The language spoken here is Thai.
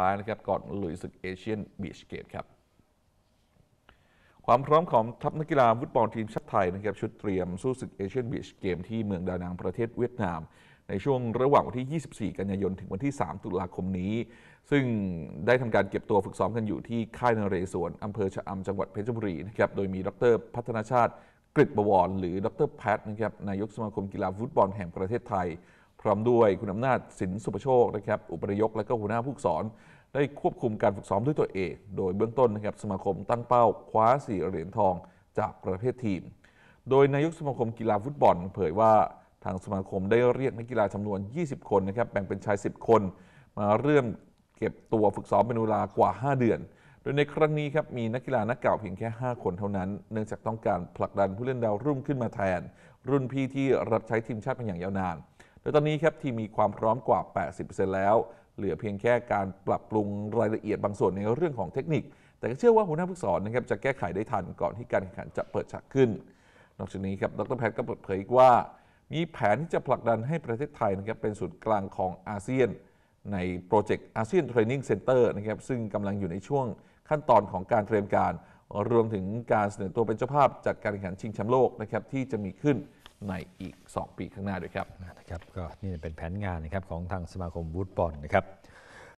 ้ายนะครับก่อนลุยศึกเอเชียนบีชเกตครับ ความพร้อมของทัพนักกีฬาฟุตบอลทีมชาติไทยนะครับชุดเตรียมสู้ศึกเอเชียนบีชเกมที่เมืองดานังประเทศเวียดนาม ในช่วงระหว่างวันที่ 24 กันยายนถึงวันที่ 3 ตุลาคมนี้ ซึ่งได้ทำการเก็บตัวฝึกซ้อมกันอยู่ที่ค่ายนเรศวรอำเภอชะอำจังหวัดเพชรบุรีนะครับโดยมีดรพัฒนาชาติกฤษบวรหรือดรแพทนะครับนายกสมาคมกีฬาฟุตบอลแห่งประเทศไทยพร้อมด้วยคุณอำนาจสินสุประโชคนะครับ อุปนายก และก็หัวหน้าผู้สอน ได้ควบคุมการฝึกซ้อมด้วยตัวเอง โดยเบื้องต้นนะครับสมาคมตั้งเป้าคว้า4เหรียญทองจากประเภททีม โดยนายกสมาคมกีฬาฟุตบอลเผยว่าทางสมาคมได้เรียกนักกีฬาจำนวน 20 คนนะครับแบ่งเป็นชาย 10 คน มาเริ่มเก็บตัวฝึกซ้อมเป็นเวลากว่า 5 เดือน โดยในครั้งนี้ครับมีนักกีฬานักเก่าเพียงแค่5 คนเท่านั้น เนื่องจากต้องการผลักดันผู้เล่นดาวรุ่งขึ้นมาแทน รุ่นพี่ที่รับใช้ทีมชาติเป็นอย่างยาวนานโดยตอนนี้ครับทีมมีความพร้อมกว่า 80%แล้ว เหลือเพียงแค่การปรับปรุงรายละเอียดบางส่วนในเรื่องของเทคนิค แต่ก็เชื่อว่าหัวหน้าผู้สอนนะครับจะแก้ไขได้ทันก่อนที่การแข่งขันจะเปิดฉากขึ้น นอกจากนี้ครับดรแพทย์ก็เปิดเผยว่ามีแผนที่จะผลักดันให้ประเทศไทยนะครับเป็นศูนย์กลางของอาเซียน ในโปรเจกต์อาเซียนเทรนนิ่งเซ็นเตอร์นะครับซึ่งกำลังอยู่ในช่วงขั้นตอนของการเตรียมการรวมถึงการเสนอตัวเป็นเจ้าภาพจัดการแข่งขันชิงแชมป์โลกนะครับที่จะมีขึ้นในอีก 2 ปีข้างหน้าด้วยครับนะครับก็นี่เป็นแผนงานนะครับของทางสมาคมวูดบอลนะครับ